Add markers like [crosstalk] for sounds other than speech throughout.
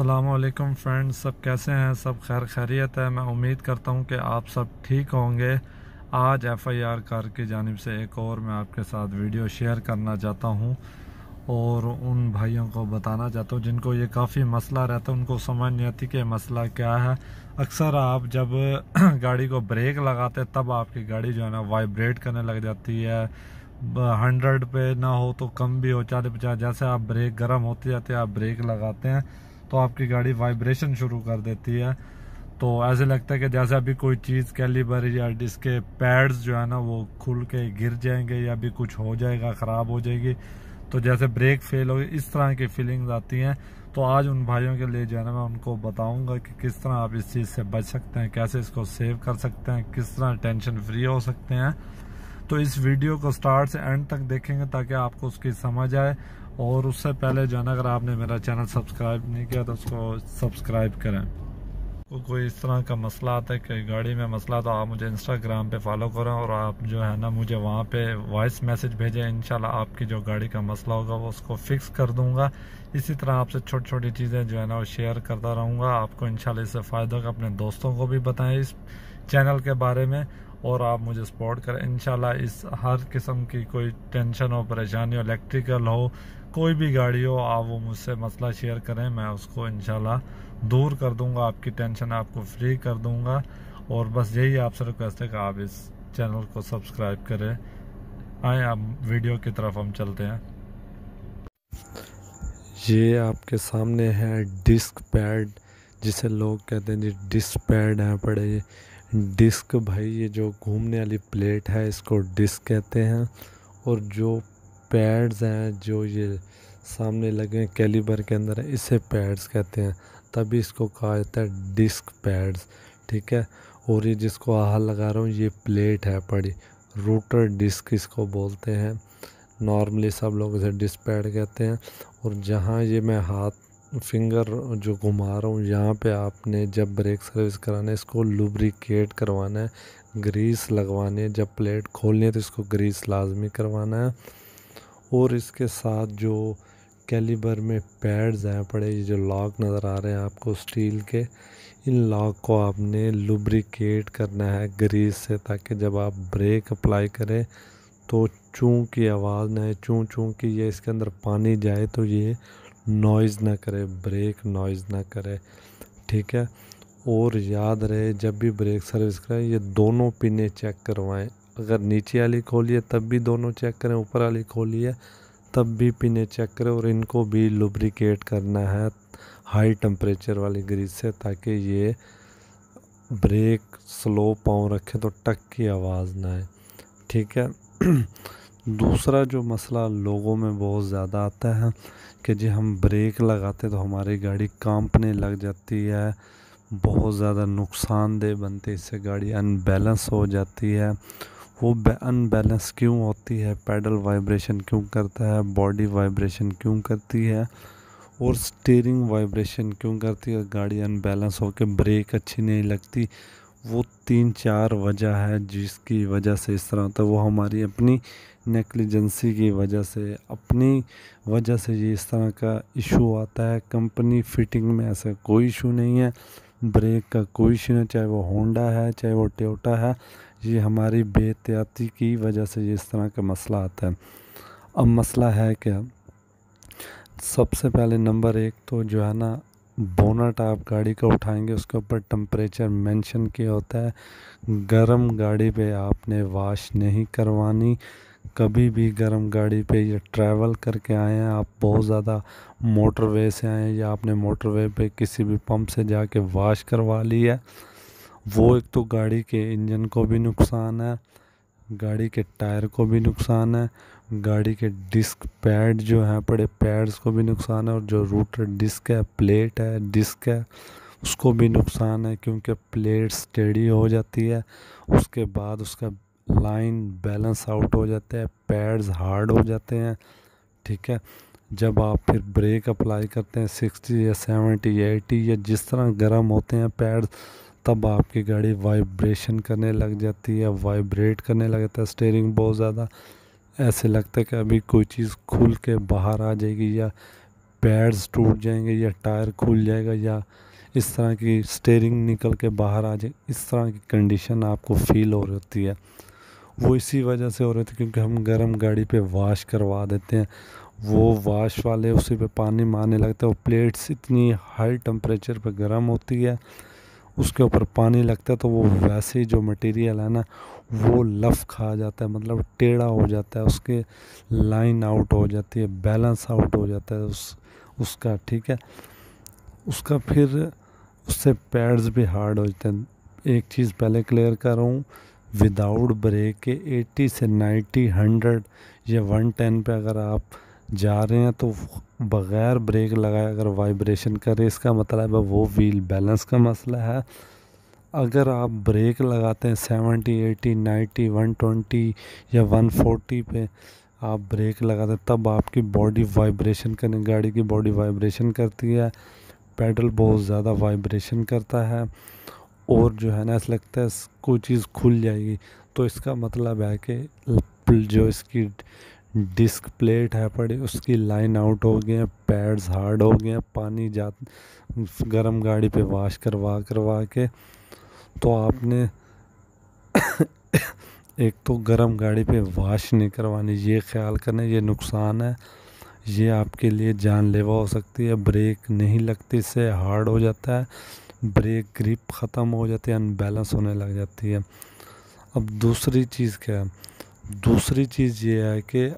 असलकम फ्रेंड्स सब कैसे हैं सब खैर खैरियत है मैं उम्मीद करता हूं कि आप सब ठीक होंगे आज एफ़ आई आर कार की जानब से एक और मैं आपके साथ वीडियो शेयर करना चाहता हूं और उन भाइयों को बताना चाहता हूं जिनको ये काफ़ी मसला रहता है उनको समझ नहीं आती कि मसला क्या है अक्सर आप जब [clears throat] गाड़ी को ब्रेक लगाते तब आपकी गाड़ी जो है ना वाइब्रेट करने लग जाती है हंड्रेड पे ना हो तो कम भी हो चाले पचास जैसे आप ब्रेक गर्म होते जाते आप ब्रेक लगाते हैं तो आपकी गाड़ी वाइब्रेशन शुरू कर देती है तो ऐसे लगता है कि जैसे अभी कोई चीज़ कैलिबर या इसके पैड्स जो है ना वो खुल के गिर जाएंगे या अभी कुछ हो जाएगा ख़राब हो जाएगी तो जैसे ब्रेक फेल हो इस तरह की फीलिंग्स आती हैं तो आज उन भाइयों के लिए जो है मैं उनको बताऊंगा कि किस तरह आप इस चीज़ से बच सकते हैं कैसे इसको सेव कर सकते हैं किस तरह टेंशन फ्री हो सकते हैं तो इस वीडियो को स्टार्ट से एंड तक देखेंगे ताकि आपको उसकी समझ आए और उससे पहले जाना अगर आपने मेरा चैनल सब्सक्राइब नहीं किया तो उसको सब्सक्राइब करें कोई इस तरह का मसला आता है कि गाड़ी में मसला तो आप मुझे इंस्टाग्राम पे फॉलो करें और आप जो है ना मुझे वहाँ पे वॉइस मैसेज भेजें इंशाल्लाह आपकी जो गाड़ी का मसला होगा वो उसको फिक्स कर दूंगा इसी तरह आपसे छोटी छोटी चीज़ें जो है ना वो शेयर करता रहूँगा आपको इंशाल्लाह इससे फ़ायदा होगा अपने दोस्तों को भी बताएं इस चैनल के बारे में और आप मुझे सपोर्ट करें इन इस हर किस्म की कोई टेंशन हो परेशानी हो इलेक्ट्रिकल हो कोई भी गाड़ी हो आप वो मुझसे मसला शेयर करें मैं उसको इन दूर कर दूंगा आपकी टेंशन आपको फ्री कर दूंगा और बस यही आपसे रिक्वेस्ट है कि आप इस चैनल को सब्सक्राइब करें आए आप वीडियो की तरफ हम चलते हैं ये आपके सामने है डिस्क पैड जिसे लोग कहते हैं जी डिस्क पैड है पड़े डिस्क भाई ये जो घूमने वाली प्लेट है इसको डिस्क कहते हैं और जो पैड्स हैं जो ये सामने लगे कैलिबर के अंदर है इसे पैड्स कहते हैं तभी इसको कहा जाता है डिस्क पैड्स ठीक है और ये जिसको आह लगा रहा हूँ ये प्लेट है पड़ी रूटर डिस्क इसको बोलते हैं नॉर्मली सब लोग इसे डिस्क पैड कहते हैं और जहाँ ये मैं हाथ फिंगर जो घुमा रहा हूँ यहाँ पे आपने जब ब्रेक सर्विस कराना है इसको लुब्रिकेट करवाना है ग्रीस लगवानी है जब प्लेट खोलनी है तो इसको ग्रीस लाजमी करवाना है और इसके साथ जो कैलिबर में पैड्स हैं पड़े ये जो लॉक नज़र आ रहे हैं आपको स्टील के इन लॉक को आपने लुब्रिकेट करना है ग्रीस से ताकि जब आप ब्रेक अप्लाई करें तो चूँ की आवाज़ ना चूँ चूँ की ये इसके अंदर पानी जाए तो ये नॉइज़ ना करे ब्रेक नॉइज़ ना करे ठीक है और याद रहे जब भी ब्रेक सर्विस करें ये दोनों पिने चेक करवाएं अगर नीचे वाली खोलिए तब भी दोनों चेक करें ऊपर वाली खोलिए तब भी पिने चेक करें और इनको भी लुब्रिकेट करना है हाई टेम्परेचर वाली ग्रीस से ताकि ये ब्रेक स्लो पाँव रखें तो टक की आवाज़ ना आए ठीक है [clears throat] दूसरा जो मसला लोगों में बहुत ज़्यादा आता है कि जी हम ब्रेक लगाते तो हमारी गाड़ी कांपने लग जाती है बहुत ज़्यादा नुकसानदेह बनती इससे गाड़ी अनबैलेंस हो जाती है वो अनबैलेंस क्यों होती है पैडल वाइब्रेशन क्यों करता है बॉडी वाइब्रेशन क्यों करती है और स्टीयरिंग वाइब्रेशन क्यों करती है गाड़ी अनबैलेंस होकर ब्रेक अच्छी नहीं लगती वो तीन चार वजह है जिसकी वजह से इस तरह होता है वो हमारी अपनी नेगलिजेंसी की वजह से अपनी वजह से ये इस तरह का इशू आता है कंपनी फिटिंग में ऐसा कोई इशू नहीं है ब्रेक का कोई इशू नहीं चाहे वो होंडा है चाहे वो टोयोटा है ये हमारी बेहतियाती की वजह से ये इस तरह का मसला आता है अब मसला है क्या सबसे पहले नंबर एक तो जो है ना बोनट आप गाड़ी का उठाएंगे उसके ऊपर टम्परेचर मेंशन किया होता है गर्म गाड़ी पे आपने वाश नहीं करवानी कभी भी गर्म गाड़ी पे या ट्रैवल करके आए हैं आप बहुत ज़्यादा मोटरवे से आए हैं या आपने मोटरवे पे किसी भी पंप से जाके वाश करवा ली है वो एक तो गाड़ी के इंजन को भी नुकसान है गाड़ी के टायर को भी नुकसान है गाड़ी के डिस्क पैड जो हैं पड़े पैड्स को भी नुकसान है और जो रूटर डिस्क है प्लेट है डिस्क है उसको भी नुकसान है क्योंकि प्लेट स्टेडी हो जाती है उसके बाद उसका लाइन बैलेंस आउट हो जाता है पैड्स हार्ड हो जाते हैं ठीक है जब आप फिर ब्रेक अप्लाई करते हैं सिक्सटी या सेवेंटी एटी या जिस तरह गर्म होते हैं पैड्स तब आपकी गाड़ी वाइब्रेशन करने लग जाती है वाइब्रेट करने लग जाता है स्टेयरिंग बहुत ज़्यादा ऐसे लगता है कि अभी कोई चीज़ खुल के बाहर आ जाएगी या पैड्स टूट जाएंगे या टायर खुल जाएगा या इस तरह की स्टेयरिंग निकल के बाहर आ जाए इस तरह की कंडीशन आपको फील हो रही है वो इसी वजह से हो रही थी क्योंकि हम गर्म गाड़ी पे वाश करवा देते हैं वो वाश वाले उसी पे पानी मारने लगते हैं और प्लेट्स इतनी हाई टेम्परेचर पे गर्म होती है उसके ऊपर पानी लगता है तो वो वैसे जो मटेरियल है ना वो लफ खा जाता है मतलब टेढ़ा हो जाता है उसके लाइन आउट हो जाती है बैलेंस आउट हो जाता है उस उसका ठीक है उसका फिर उससे पैड्स भी हार्ड हो जाते हैं एक चीज़ पहले क्लियर कर रहा हूँ विदाउट ब्रेक के 80 से 90 100 या 110 पे अगर आप जा रहे हैं तो बग़ैर ब्रेक लगाए अगर वाइब्रेशन करे इसका मतलब है वो व्हील बैलेंस का मसला है अगर आप ब्रेक लगाते हैं seventy eighty ninety one twenty या वन फोर्टी पे आप ब्रेक लगाते हैं तब आपकी बॉडी वाइब्रेशन करने गाड़ी की बॉडी वाइब्रेशन करती है पेडल बहुत ज़्यादा वाइब्रेशन करता है और जो है ना ऐसा लगता है कोई चीज़ खुल जाएगी तो इसका मतलब है कि जो इसकी डिस्क प्लेट है पड़ी उसकी लाइन आउट हो गए हैं पैड्स हार्ड हो गए पानी जा गर्म गाड़ी पे वाश करवा करवा के तो आपने [coughs] एक तो गर्म गाड़ी पे वाश नहीं करवानी ये ख्याल करना ये नुकसान है ये आपके लिए जानलेवा हो सकती है ब्रेक नहीं लगती इससे हार्ड हो जाता है ब्रेक ग्रिप ख़त्म हो जाती है अनबैलेंस होने लग जाती है अब दूसरी चीज़ क्या है दूसरी चीज़ ये है कि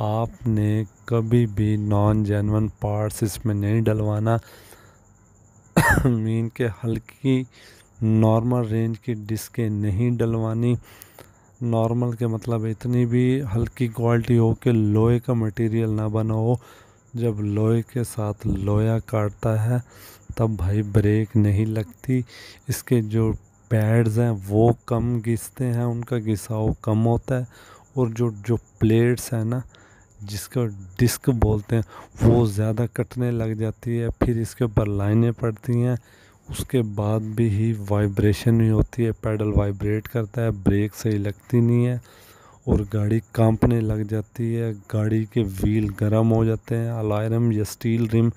आपने कभी भी नॉन जेनवन पार्ट्स इसमें नहीं डलवाना मीन के हल्की नॉर्मल रेंज की डिस्कें नहीं डलवानी नॉर्मल के मतलब इतनी भी हल्की क्वालिटी हो कि लोहे का मटेरियल ना बना हो जब लोहे के साथ लोया काटता है तब भाई ब्रेक नहीं लगती इसके जो पैड्स हैं वो कम घिसते हैं उनका घिसाव कम होता है और जो जो प्लेट्स हैं ना जिसको डिस्क बोलते हैं वो ज़्यादा कटने लग जाती है फिर इसके ऊपर लाइनें पड़ती हैं उसके बाद भी ही वाइब्रेशन भी होती है पैडल वाइब्रेट करता है ब्रेक सही लगती नहीं है और गाड़ी कांपने लग जाती है गाड़ी के व्हील गर्म हो जाते हैं अलाय रिम या स्टील रिम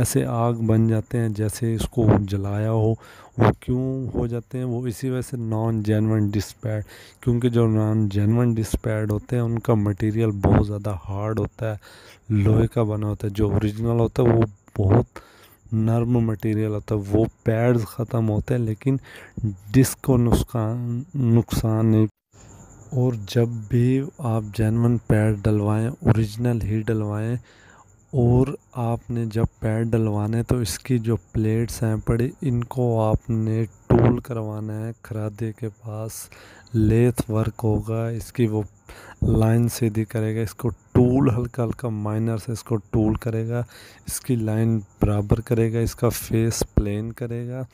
ऐसे आग बन जाते हैं जैसे इसको जलाया हो वो क्यों हो जाते हैं वो इसी वजह से नॉन जेनवन डिस्पैड क्योंकि जो नॉन जेनवन डिस्पैड होते हैं उनका मटेरियल बहुत ज़्यादा हार्ड होता है लोहे का बना होता है जो ओरिजिनल होता है वो बहुत नर्म मटेरियल होता है वो पैड्स ख़त्म होते हैं लेकिन डिस्क को नुकसान नुकसान नहीं और जब भी आप जैनवन पैड डलवाएं ओरिजिनल ही डलवाएं और आपने जब पैड डलवाने तो इसकी जो प्लेट्स हैं पड़ी इनको आपने टूल करवाना है खरादे के पास लेथ वर्क होगा इसकी वो लाइन सीधी करेगा इसको टूल हल्का हल्का माइनर से इसको टूल करेगा इसकी लाइन बराबर करेगा इसका फेस प्लेन करेगा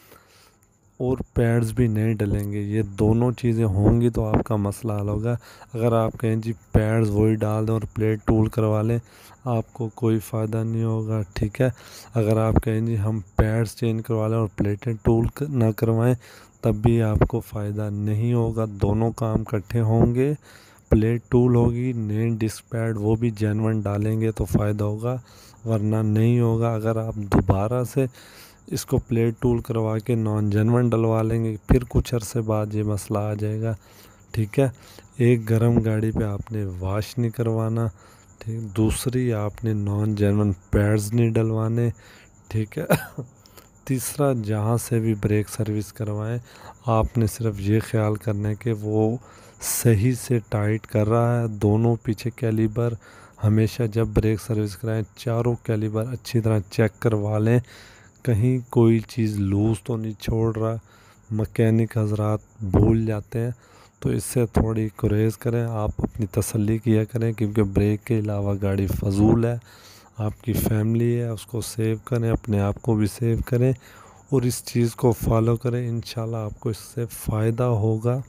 और पैड्स भी नहीं डलेंगे ये दोनों चीज़ें होंगी तो आपका मसला हल होगा अगर आप कहें जी पैड्स वही डाल दें और प्लेट टूल करवा लें आपको कोई फ़ायदा नहीं होगा ठीक है अगर आप कहें जी हम पैड्स चेंज करवा लें और प्लेटें टूल ना करवाएं तब भी आपको फ़ायदा नहीं होगा दोनों काम इकट्ठे होंगे प्लेट टूल होगी नए डिस्क पैड वो भी जेनवन डालेंगे तो फ़ायदा होगा वरना नहीं होगा अगर आप दोबारा से इसको प्लेट टूल करवा के नॉन जनवन डलवा लेंगे फिर कुछ अरसे बाद ये मसला आ जाएगा ठीक है एक गर्म गाड़ी पे आपने वाश नहीं करवाना ठीक दूसरी आपने नॉन जनवन पैड्स नहीं डलवाने ठीक है [laughs] तीसरा जहाँ से भी ब्रेक सर्विस करवाएं आपने सिर्फ ये ख्याल करना है कि वो सही से टाइट कर रहा है दोनों पीछे कैलिबर हमेशा जब ब्रेक सर्विस कराएं चारों कैलिबर अच्छी तरह चेक करवा लें कहीं कोई चीज़ लूज़ तो नहीं छोड़ रहा मकैनिक हजरात भूल जाते हैं तो इससे थोड़ी कुरेज़ करें आप अपनी तसल्ली किया करें क्योंकि ब्रेक के अलावा गाड़ी फजूल है आपकी फैमिली है उसको सेव करें अपने आप को भी सेव करें और इस चीज़ को फॉलो करें इन आपको इससे फ़ायदा होगा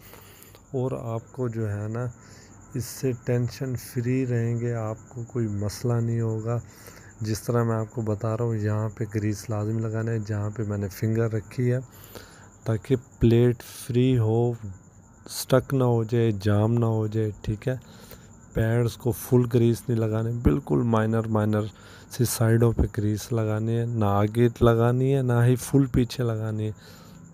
और आपको जो है ना इससे टेंशन फ्री रहेंगे आपको कोई मसला नहीं होगा जिस तरह मैं आपको बता रहा हूँ यहाँ पे ग्रीस लाजम लगाना है जहाँ पे मैंने फिंगर रखी है ताकि प्लेट फ्री हो स्टक ना हो जाए जाम ना हो जाए ठीक है पैड्स को फुल ग्रीस नहीं लगाने बिल्कुल माइनर माइनर से साइडों पे ग्रीस लगानी है ना आगे लगानी है ना ही फुल पीछे लगानी है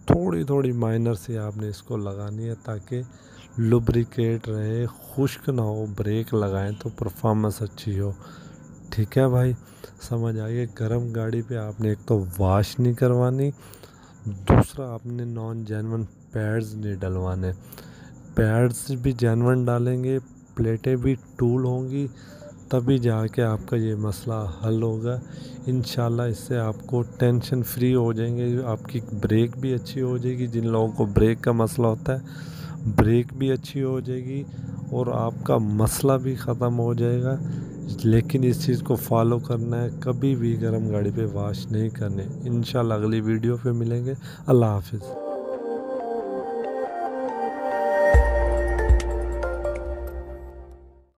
थोड़ी थोड़ी माइनर से आपने इसको लगानी है ताकि लुब्रिकेट रहे खुश्क ना हो ब्रेक लगाएं तो परफॉर्मेंस अच्छी हो ठीक है भाई समझ आइए गर्म गाड़ी पे आपने एक तो वाश नहीं करवानी दूसरा आपने नॉन जैनवन पैड्स नहीं डलवाने पैड्स भी जैनवन डालेंगे प्लेटें भी टूल होंगी तभी जाके आपका ये मसला हल होगा इन इससे आपको टेंशन फ्री हो जाएंगे आपकी ब्रेक भी अच्छी हो जाएगी जिन लोगों को ब्रेक का मसला होता है ब्रेक भी अच्छी हो जाएगी और आपका मसला भी ख़त्म हो जाएगा लेकिन इस चीज़ को फॉलो करना है कभी भी गर्म गाड़ी पे वाश नहीं करने इन अगली वीडियो पे मिलेंगे अल्लाह हाफिज़